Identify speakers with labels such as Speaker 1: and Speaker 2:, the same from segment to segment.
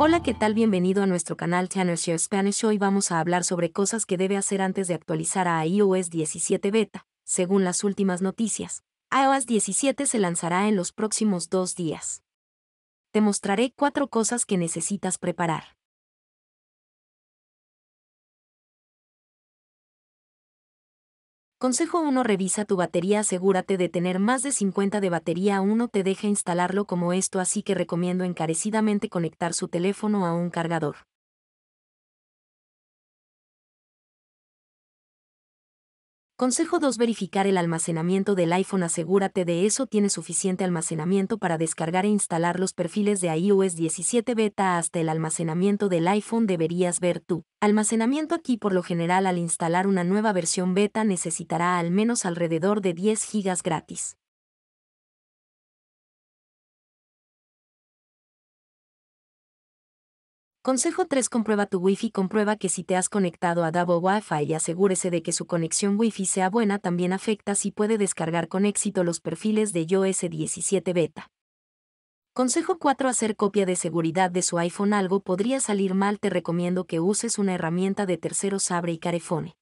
Speaker 1: Hola, ¿qué tal? Bienvenido a nuestro canal Channel Spanish. Hoy vamos a hablar sobre cosas que debe hacer antes de actualizar a iOS 17 beta, según las últimas noticias. iOS 17 se lanzará en los próximos dos días. Te mostraré cuatro cosas que necesitas preparar. Consejo 1 Revisa tu batería Asegúrate de tener más de 50 de batería 1 te deja instalarlo como esto así que recomiendo encarecidamente conectar su teléfono a un cargador. Consejo 2. Verificar el almacenamiento del iPhone. Asegúrate de eso tiene suficiente almacenamiento para descargar e instalar los perfiles de iOS 17 beta hasta el almacenamiento del iPhone. Deberías ver tú. Almacenamiento aquí por lo general al instalar una nueva versión beta necesitará al menos alrededor de 10 GB gratis. Consejo 3. Comprueba tu Wi-Fi. Comprueba que si te has conectado a double Wi-Fi y asegúrese de que su conexión Wi-Fi sea buena. También afecta si puede descargar con éxito los perfiles de iOS 17 Beta. Consejo 4. Hacer copia de seguridad de su iPhone. Algo podría salir mal. Te recomiendo que uses una herramienta de terceros Abre y Carefone.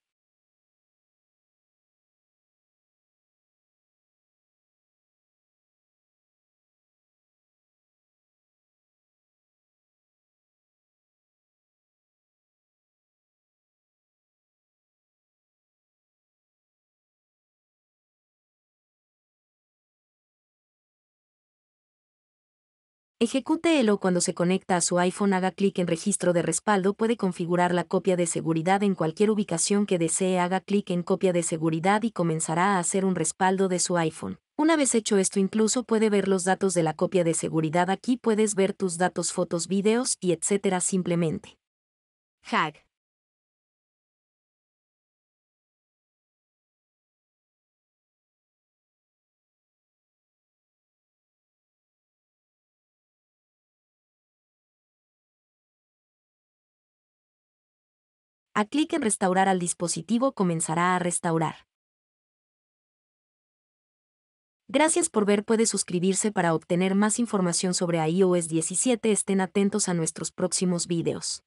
Speaker 1: Ejecute o cuando se conecta a su iPhone, haga clic en Registro de respaldo, puede configurar la copia de seguridad en cualquier ubicación que desee, haga clic en Copia de seguridad y comenzará a hacer un respaldo de su iPhone. Una vez hecho esto incluso puede ver los datos de la copia de seguridad, aquí puedes ver tus datos, fotos, videos y etcétera simplemente. hag
Speaker 2: A clic en Restaurar
Speaker 1: al dispositivo comenzará a restaurar. Gracias por ver, puede suscribirse para obtener más información sobre iOS 17. Estén atentos a nuestros próximos videos.